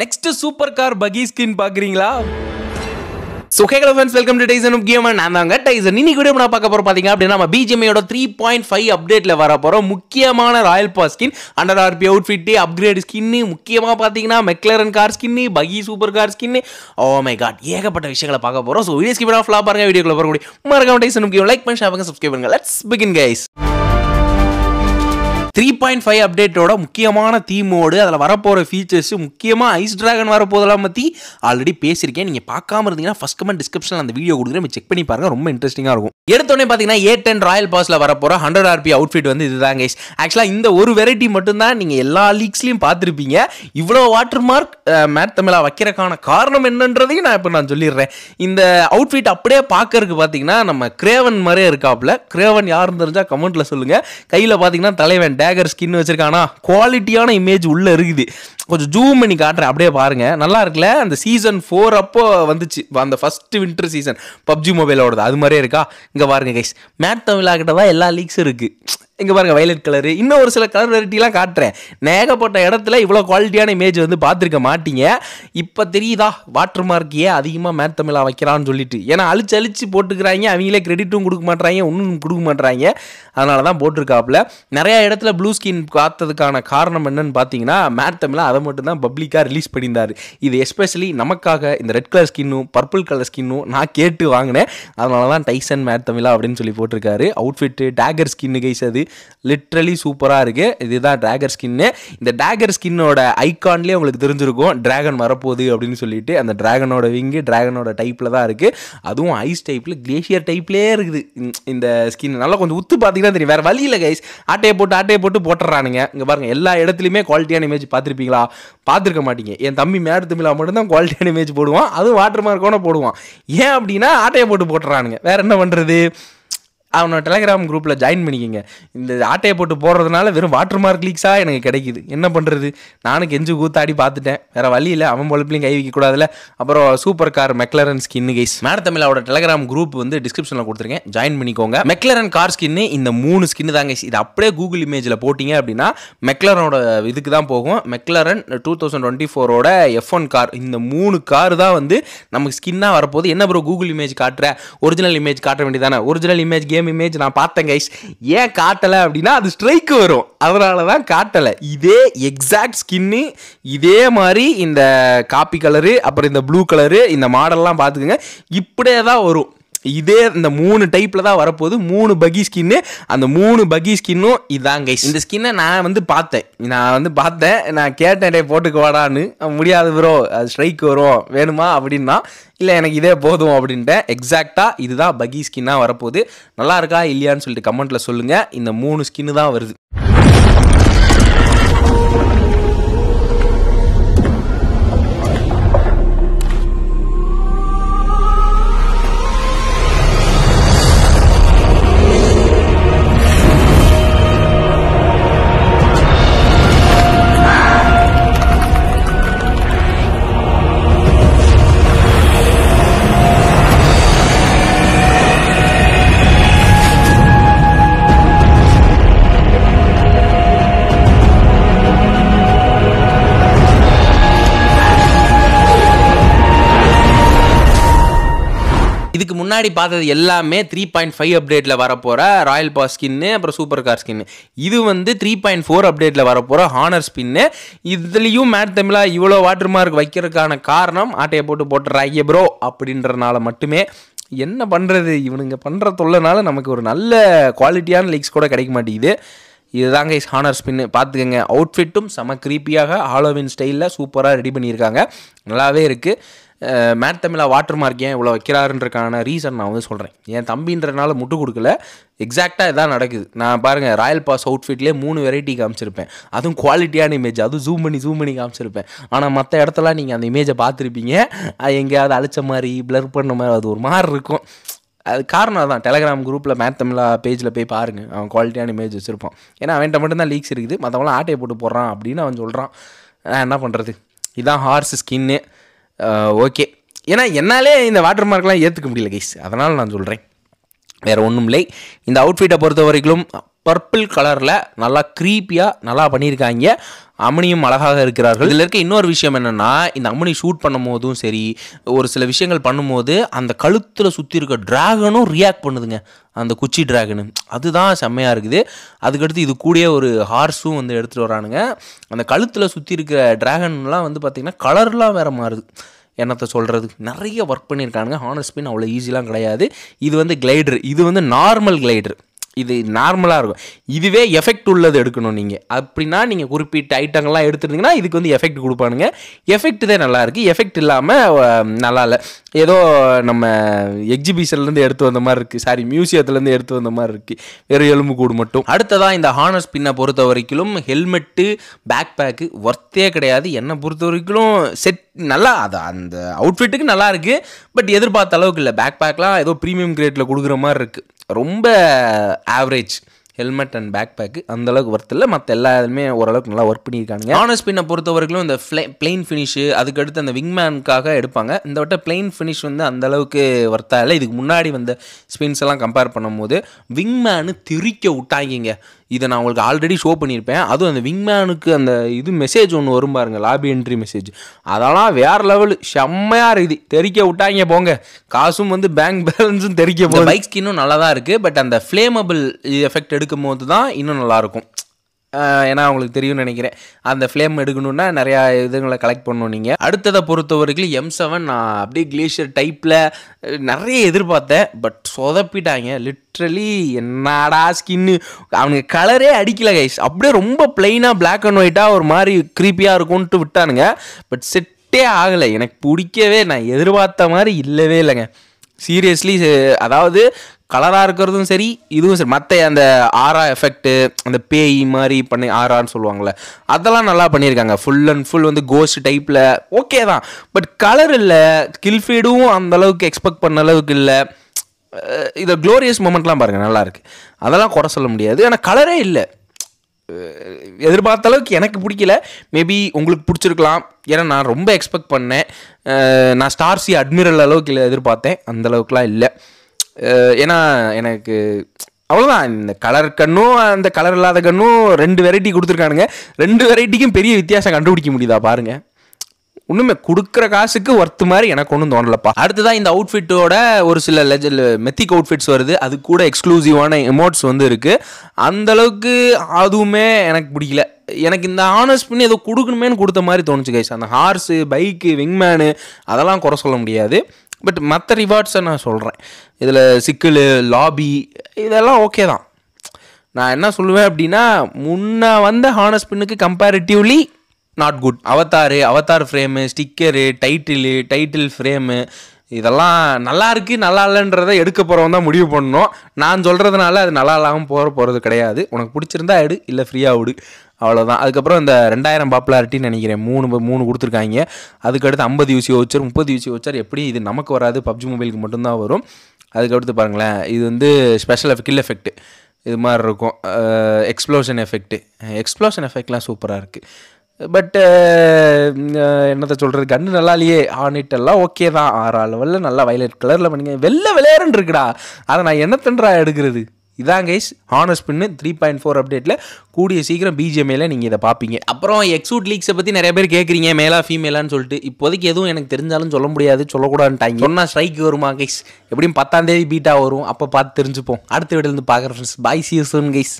next super car பகி skin பாக்குறீங்களா so hey hello friends welcome to Tyson of game நான் தாங்க Tyson இன்னைக்கு வீடியோ நான் பார்க்க போகிறோம் பார்த்தீங்க அப்படின்னா நம்ம பிஜிஎம்ஐயோட த்ரீ பாயிண்ட் ஃபைவ் அப்டேட்டில் வர போகிறோம் முக்கியமான royal pass skin under RP outfit upgrade skin முக்கியமாக பார்த்தீங்கன்னா மெக்லரன் கார் ஸ்கின்னு பகி super car skin oh my god ஏகப்பட்ட விஷயங்களை பார்க்க போகிறோம் ஸோ வீடியோ ஸ்கிப் ஃபுல்லாக பாருங்க வீடியோக்குள்ள வரக்கூடிய மறக்காம டைசன் கேம் லைக் பண்ணி ஷேர் பண்ணுங்க சப்ஸ்கிரைப் பண்ணுங்க let's begin guys three point five அப்டேட்டோட முக்கியமான தீமோடு அதில் வரப்போகிற ஃபீச்சர்ஸ் முக்கியமாக ஐஸ் ட்ராகன் வரப்போதெல்லாம் பற்றி ஆல்ரெடி பேசியிருக்கேன் நீங்கள் பார்க்காம இருந்தீங்கன்னா ஃபஸ்ட் கமெண்ட் டிஸ்கிரிப்ஷனில் அந்த வீடியோ கொடுக்குறேன் செக் பண்ணி பாருங்க ரொம்ப இன்ட்ரெஸ்டிங்காக இருக்கும் எடுத்தோடனே பார்த்தீங்கன்னா ஏ டென் ராயல் பாஸில் வரப்போகிற ஹண்ட்ரட் ஆர்பி அவுட்ஃபிட் வந்து இதுதான் கைஸ் ஆக்சுவலாக இந்த ஒரு வெரைட்டி மட்டும்தான் நீங்கள் எல்லா லீக்ஸ்லையும் பார்த்துருப்பீங்க இவ்வளோ வாட்டர் மார்க் மேட் தமிழா வைக்கிறக்கான காரணம் என்னன்றதையும் நான் இப்போ நான் சொல்லிடுறேன் இந்த அவுட்ஃபிட் அப்படியே பார்க்கறதுக்கு பார்த்தீங்கன்னா நம்ம கிரேவன் மாதிரியே இருக்காப்புல கிரேவன் யாருன்னு தெரிஞ்சால் கமெண்ட்டில் சொல்லுங்கள் கையில் பார்த்தீங்கன்னா தலைவன் டேகர் ஸ்கின் வச்சுருக்கானா குவாலிட்டியான இமேஜ் உள்ளே இருக்குது கொஞ்சம் ஜூம் பண்ணி காட்டுறேன் அப்படியே பாருங்கள் நல்லா இருக்குல்ல அந்த சீசன் ஃபோர் அப்போ வந்துச்சு அந்த ஃபஸ்ட்டு வின்டர் சீசன் பப்ஜி மொபைலோடது அது மாதிரியே இருக்கா இங்கே பாருங்கள் கைஸ் மேட் தமிழாக்கிட்ட தான் எல்லா லீக்ஸும் இருக்குது இங்கே பாருங்கள் வயலட் கலரு இன்னும் ஒரு சில கலர் வெரைட்டிலாம் காட்டுறேன் நேகப்பட்ட இடத்துல இவ்வளோ குவாலிட்டியான இமேஜ் வந்து பார்த்துருக்க மாட்டீங்க இப்போ தெரியுதா வாட்டர் மார்க்கையே அதிகமாக மேத்தமிழா வைக்கிறான்னு சொல்லிட்டு ஏன்னா அழிச்சு அழிச்சு போட்டுக்கிறாங்க அவங்களே கிரெடிட்டும் கொடுக்க மாட்டுறாங்க ஒன்றும் கொடுக்க மாட்றாங்க அதனால தான் போட்டிருக்காப்புல நிறையா இடத்துல ப்ளூ ஸ்கின் பார்த்ததுக்கான காரணம் என்னன்னு பார்த்தீங்கன்னா மேத்தமிழா அதை மட்டும் தான் பப்ளிக்காக ரிலீஸ் பண்ணியிருந்தார் இது எஸ்பெஷலி நமக்காக இந்த ரெட் கலர் ஸ்கின்னும் பர்பிள் கலர் ஸ்கின்னும் நான் கேட்டு வாங்கினேன் அதனால தான் டைசன் மேத்தமிழா அப்படின்னு சொல்லி போட்டிருக்காரு அவுட்ஃபிட்டு டேகர் ஸ்கின்னு கைஸ் அது இது லிட்ரலி சூப்பராக இருக்குது இதுதான் ட்ராகர் ஸ்கின்னு இந்த ட்ராகர் ஸ்கின்னோட ஐக்கான்லேயே உங்களுக்கு தெரிஞ்சிருக்கும் ட்ராகன் வரப்போகுது அப்படின்னு சொல்லிட்டு அந்த ட்ராகனோட விங்கு ட்ராகனோட டைப்பில் தான் இருக்குது அதுவும் ஐஸ் டைப்பில் கிளேஷியர் டைப்லேயே இருக்குது இந்த ஸ்கின் நல்லா கொஞ்சம் உத்து பார்த்தீங்கன்னா தெரியும் வேறு வழியில் கைஸ் ஆட்டையை போட்டு ஆட்டையை போட்டு போட்டுறானுங்க இங்கே பாருங்கள் எல்லா இடத்துலையுமே குவாலிட்டியான இமேஜ் பார்த்துருப்பீங்களா பார்த்துருக்க மாட்டீங்க என் தம்பி மேட் தமிழா மட்டும்தான் குவாலிட்டியான இமேஜ் போடுவான் அதுவும் வாட்டர் மார்க்கோட போடுவான் ஏன் அப்படின்னா ஆட்டையை போட்டு போட்டுறானுங்க வேறு என்ன பண்ணுறது அவனை டெலகிராம் குரூப்பில் ஜாயின் பண்ணிக்கோங்க இந்த ஆட்டையை போட்டு போடுறதுனால வெறும் வாட்டர் மார்க் லீக்ஸாக எனக்கு கிடைக்குது என்ன பண்ணுறது நானும் கெஞ்சு கூத்தாடி பார்த்துட்டேன் வேறு வழி இல்லை அவன் பொழப்பிலையும் கை வைக்கக்கூடாதுல அப்புறம் super car McLaren skin guys மேட தமிழாவோட டெலகிராம் குரூப் வந்து டிஸ்கிரிப்ஷனில் கொடுத்துருக்கேன் ஜாயின் பண்ணிக்கோங்க மெக்லரன் கார் ஸ்கின்னு இந்த மூணு ஸ்கின்னு தாங்க இது அப்படியே கூகுள் இமேஜில் போட்டிங்க அப்படின்னா மெக்லரனோட இதுக்கு தான் போகும் மெக்லரன் டூ தௌசண்ட் டுவெண்ட்டி ஃபோரோட எஃப் ஒன் கார் இந்த மூணு கார் தான் வந்து நமக்கு ஸ்கின்னாக வரப்போது என்ன ப்ரோ கூகுள் இமேஜ் காட்டுற ஒரிஜினல் இமேஜ் காட்ட வேண்டியதானே original image game same image நான் பார்த்தேன் கைஸ் ஏன் காட்டலை அப்படின்னா அது ஸ்ட்ரைக்கு வரும் அதனால தான் காட்டலை இதே எக்ஸாக்ட் ஸ்கின்னு இதே மாதிரி இந்த காப்பி கலரு அப்புறம் இந்த ப்ளூ கலரு இந்த மாடல்லாம் பார்த்துக்குங்க இப்படியே தான் வரும் இதே இந்த மூணு டைப்பில் தான் வரப்போகுது மூணு பகி ஸ்கின்னு அந்த மூணு பகி ஸ்கின்னும் இதுதான் கைஸ் இந்த ஸ்கின்னை நான் வந்து பார்த்தேன் நான் வந்து பார்த்தேன் நான் கேட்டேன் டே போட்டுக்கு வாடான்னு முடியாது ப்ரோ அது ஸ்ட்ரைக் வரும் வேணுமா அப்படின்னா இல்லை எனக்கு இதே போதும் அப்படின்ட்டேன் எக்ஸாக்டாக இதுதான் பகி ஸ்கின்னாக வரப்போகுது நல்லா இருக்கா இல்லையான்னு சொல்லிட்டு கமெண்ட்டில் சொல்லுங்கள் இந்த மூணு ஸ்கின்னு தான் வருது முன்னாடி பார்த்தது எல்லாமே த்ரீ பாயிண்ட் ஃபைவ் அப்டேட்டில் வரப்போகிற ராயல் பாஸ் ஸ்கின்னு அப்புறம் சூப்பர் கார் ஸ்கின்னு இது வந்து த்ரீ பாயிண்ட் ஃபோர் அப்டேட்டில் வரப்போகிற ஹானர் ஸ்பின்னு இதுலேயும் மேட் தமிழா இவ்வளோ வாட்டர் மார்க் வைக்கிறதுக்கான காரணம் ஆட்டையை போட்டு போட்டுறாங்க ப்ரோ அப்படின்றனால மட்டுமே என்ன பண்ணுறது இவனுங்க பண்ணுற தொல்லனால நமக்கு ஒரு நல்ல குவாலிட்டியான லீக்ஸ் கூட கிடைக்க மாட்டேங்குது இதுதாங்க இஸ் ஹானர் ஸ்பின்னு பார்த்துக்கோங்க அவுட்ஃபிட்டும் செம க்ரீப்பியாக ஹாலோவின் ஸ்டைலில் சூப்பராக ரெடி பண்ணியிருக்காங்க நல்லாவே இருக்குது மேட் தமிழா வாட்டர் மார்க் ஏன் இவ்வளோ வைக்கிறாருன்றக்கான ரீசன் நான் வந்து சொல்கிறேன் என் தம்பின்றனால முட்டு கொடுக்கல எக்ஸாக்டாக இதான் நடக்குது நான் பாருங்கள் ராயல் பாஸ் அவுட்ஃபிட்லேயே மூணு வெரைட்டி காமிச்சிருப்பேன் அதுவும் குவாலிட்டியான இமேஜ் அதுவும் ஜூம் பண்ணி ஜூம் பண்ணி காமிச்சிருப்பேன் ஆனால் மற்ற இடத்துல நீங்கள் அந்த இமேஜை பார்த்துருப்பீங்க அது எங்கேயாவது அழைச்ச மாதிரி பிளர் பண்ண மாதிரி அது ஒரு மாதிரி இருக்கும் அது காரணம் தான் டெலகிராம் குரூப்பில் மேத் தமிழா பேஜில் போய் பாருங்கள் அவன் குவாலிட்டியான இமேஜ் வச்சுருப்பான் ஏன்னா அவன்கிட்ட மட்டும்தான் லீக்ஸ் இருக்குது மற்றவங்களாம் ஆட்டையை போட்டு போடுறான் அப்படின்னு அவன் சொல்கிறான் நான் என்ன பண்ணுறது இதான் ஹார்ஸ் ஸ்கின்னு ஓகே ஏன்னா என்னாலே இந்த வாட்டர் மார்க்லாம் ஏற்றுக்க முடியல கைஸ் அதனால் நான் சொல்கிறேன் வேறு ஒன்றும் இல்லை இந்த அவுட்ஃபிட்டை பொறுத்த வரைக்கும் பர்பிள் கலரில் நல்லா க்ரீப்பியாக நல்லா பண்ணியிருக்காங்க அம்மனியும் அழகாக இருக்கிறார்கள் இதில் இருக்க இன்னொரு விஷயம் என்னென்னா இந்த அம்மனி ஷூட் பண்ணும் போதும் சரி ஒரு சில விஷயங்கள் பண்ணும்போது அந்த கழுத்தில் சுற்றி இருக்க ட்ராகனும் ரியாக்ட் பண்ணுதுங்க அந்த குச்சி ட்ராகனு அதுதான் செம்மையாக இருக்குது அதுக்கடுத்து இது கூடிய ஒரு ஹார்ஸும் வந்து எடுத்துகிட்டு வரானுங்க அந்த கழுத்தில் சுற்றி இருக்கிற ட்ராகன்லாம் வந்து பார்த்திங்கன்னா கலர்லாம் வேறு மாறுது என்னத்தை சொல்கிறது நிறைய ஒர்க் பண்ணியிருக்கானுங்க ஸ்பின் அவ்வளோ ஈஸிலாம் கிடையாது இது வந்து கிளைடர் இது வந்து நார்மல் கிளைடர் இது நார்மலாக இருக்கும் இதுவே எஃபெக்ட் உள்ளது எடுக்கணும் நீங்கள் அப்படின்னா நீங்கள் குறிப்பிட்ட ஐட்டங்கள்லாம் எடுத்துருந்தீங்கன்னா இதுக்கு வந்து எஃபெக்ட் கொடுப்பானுங்க எஃபெக்ட் தான் நல்லா இருக்குது எஃபெக்ட் இல்லாமல் நல்லா இல்லை ஏதோ நம்ம எக்ஸிபிஷன்லேருந்து எடுத்து வந்த மாதிரி இருக்குது சாரி மியூசியத்துலேருந்து எடுத்து வந்த மாதிரி இருக்குது வெறும் எலும்பு கூடு மட்டும் அடுத்ததாக இந்த ஹானர்ஸ் பின்னை பொறுத்த வரைக்கும் ஹெல்மெட்டு பேக் பேக்கு ஒர்த்தே கிடையாது என்னை பொறுத்த வரைக்கும் செட் நல்லா அது அந்த அவுட்ஃபிட்டுக்கு நல்லா இருக்குது பட் எதிர்பார்த்த அளவுக்கு இல்லை பேக் பேக்லாம் ஏதோ ப்ரீமியம் கிரேட்டில் கொடுக்குற மாதிரி இருக்குது ரொம்ப average helmet and backpack அந்தளவுக்கு ஒர்த் இல்லை மற்ற எல்லா இதுமே ஓரளவுக்கு நல்லா ஒர்க் பண்ணியிருக்காங்க ஆனஸ் பின்னை பொறுத்தவரைக்கும் இந்த ஃப்ளே பிளெயின் ஃபினிஷு அதுக்கடுத்து அந்த விங்மேனுக்காக எடுப்பாங்க இந்த வட்ட பிளெயின் ஃபினிஷ் வந்து அந்தளவுக்கு ஒர்த்தாக இல்லை இதுக்கு முன்னாடி வந்த ஸ்பின்ஸ் எல்லாம் கம்பேர் பண்ணும்போது விங்மேனு திரிக்க விட்டாங்கிங்க இதை நான் உங்களுக்கு ஆல்ரெடி ஷோ பண்ணியிருப்பேன் அதுவும் அந்த விங்மேனுக்கு அந்த இது மெசேஜ் ஒன்று வரும் பாருங்க லாபி என்ட்ரி மெசேஜ் அதெல்லாம் வேறு லெவல் செம்மையாக இருக்குது தெரிக்க விட்டாங்க போங்க காசும் வந்து பேங்க் பேலன்ஸும் தெரிக்க போகுது பைக் ஸ்கின்னும் நல்லா தான் இருக்குது பட் அந்த ஃப்ளேமபிள் எஃபெக்ட் எடுக்கும் போது தான் இன்னும் நல்லாயிருக்கும் ஏன்னா அவங்களுக்கு தெரியும்னு நினைக்கிறேன் அந்த ஃப்ளேம் எடுக்கணும்னா நிறையா இதுங்களை கலெக்ட் பண்ணணும் நீங்கள் அடுத்ததை பொறுத்த வரைக்கும் எம் செவன் நான் அப்படியே கிளேஷியர் டைப்பில் நிறைய எதிர்பார்த்தேன் பட் சொதப்பிட்டாங்க லிட்ரலி என்னடா ஸ்கின்னு அவங்க கலரே அடிக்கல கைஸ் அப்படியே ரொம்ப பிளெயினாக பிளாக் அண்ட் ஒயிட்டாக ஒரு மாதிரி க்ரீப்பியாக இருக்கும்ன்ட்டு விட்டானுங்க பட் செட்டே ஆகலை எனக்கு பிடிக்கவே நான் எதிர்பார்த்த மாதிரி இல்லவே இல்லைங்க சீரியஸ்லி அதாவது கலராக இருக்கிறதும் சரி இதுவும் சரி மற்ற அந்த ஆரா எஃபெக்ட்டு அந்த பேய் மாதிரி பண்ணி ஆரான்னு சொல்லுவாங்களே அதெல்லாம் நல்லா பண்ணியிருக்காங்க ஃபுல் அண்ட் ஃபுல் வந்து கோஸ்ட் டைப்பில் ஓகே தான் பட் கலர் இல்லை கில்ஃபீடும் அந்தளவுக்கு எக்ஸ்பெக்ட் பண்ண அளவுக்கு இல்லை இதை க்ளோரியஸ் மூமெண்ட்லாம் பாருங்கள் நல்லாயிருக்கு அதெல்லாம் குறை சொல்ல முடியாது ஆனால் கலரே இல்லை எதிர்பார்த்த அளவுக்கு எனக்கு பிடிக்கல மேபி உங்களுக்கு பிடிச்சிருக்கலாம் ஏன்னா நான் ரொம்ப எக்ஸ்பெக்ட் பண்ணேன் நான் ஸ்டார்சி அட்மிரல் அளவுக்கு இல்லை எதிர்பார்த்தேன் அந்த அளவுக்குலாம் இல்லை ஏன்னா எனக்கு அவ்வளோதான் இந்த கலர் கண்ணும் அந்த கலர் இல்லாத கண்ணும் ரெண்டு வெரைட்டி கொடுத்துருக்கானுங்க ரெண்டு வெரைட்டிக்கும் பெரிய வித்தியாசம் கண்டுபிடிக்க முடியுதா பாருங்கள் ஒன்றுமே கொடுக்குற காசுக்கு ஒர்த்து மாதிரி எனக்கு ஒன்றும் தோணலப்பா அடுத்ததான் இந்த அவுட்ஃபிட்டோட ஒரு சில லெஜல் மெத்திக் அவுட்ஃபிட்ஸ் வருது அது கூட எக்ஸ்க்ளூசிவான எமோட்ஸ் வந்து இருக்குது அந்தளவுக்கு அதுவுமே எனக்கு பிடிக்கல எனக்கு இந்த ஆனஸ்ட் பண்ணி ஏதோ கொடுக்கணுமேனு கொடுத்த மாதிரி தோணுச்சு கைஸ் அந்த ஹார்ஸு பைக்கு விங்மேனு அதெல்லாம் குறை சொல்ல முடியாது பட் மற்ற ரிவார்ட்ஸை நான் சொல்கிறேன் இதில் சிக்கல் லாபி இதெல்லாம் ஓகே தான் நான் என்ன சொல்லுவேன் அப்படின்னா முன்னே வந்த பின்னுக்கு comparatively not good avatar avatar frame sticker title title frame இதெல்லாம் நல்லா இருக்கு நல்லா இல்லைன்றதை எடுக்க போகிறவன் தான் முடிவு பண்ணணும் நான் சொல்கிறதுனால அது நல்லா இல்லாமல் போகிற போகிறது கிடையாது உனக்கு பிடிச்சிருந்தா எடு இல்லை ஃப்ரீயாக விடு அவ்வளோதான் அதுக்கப்புறம் இந்த ரெண்டாயிரம் பாப்புலாரிட்டின்னு நினைக்கிறேன் மூணு மூணு கொடுத்துருக்காங்க அதுக்கடுத்து ஐம்பது யூசி வச்சர் முப்பது யூசி வச்சர் எப்படி இது நமக்கு வராது பப்ஜி மொபைலுக்கு மட்டும்தான் வரும் அதுக்கடுத்து பாருங்களேன் இது வந்து ஸ்பெஷல் எஃபெக்ட் கில் எஃபெக்ட் இது மாதிரி இருக்கும் எக்ஸ்ப்ளோஷன் எஃபெக்ட்டு எக்ஸ்ப்ளோஷன் எஃபெக்ட்லாம் சூப்பராக இருக்குது பட்டு என்னத்தை சொல்கிறது கன்று நல்லா இல்லையே ஆனிட்டெல்லாம் ஓகே தான் ஆறா லெவலில் நல்லா வயலட் கலரில் பண்ணிங்க வெளில விளையாடுன்னு அதை நான் என்னத்தன்றா எடுக்கிறது இதான் கைஸ் ஹானஸ் பின்னு த்ரீ பாயிண்ட் ஃபோர் அப்டேட்டில் கூடிய சீக்கிரம் பிஜிஎம்ஏல நீங்கள் இதை பார்ப்பீங்க அப்புறம் எக்ஸூட் லீக்ஸை பற்றி நிறைய பேர் கேட்குறீங்க மேலா ஃபீமேலான்னு சொல்லிட்டு இப்போதைக்கு எதுவும் எனக்கு தெரிஞ்சாலும் சொல்ல முடியாது சொல்லக்கூடாதுட்டாங்க சொன்னால் ஸ்ட்ரைக் வருமா கைஸ் எப்படியும் பத்தாம் தேதி பீட்டாக வரும் அப்போ பார்த்து தெரிஞ்சுப்போம் அடுத்த வீட்டிலேருந்து பார்க்குற ஃப்ரெண்ட்ஸ் பாய் சீசன் கைஸ்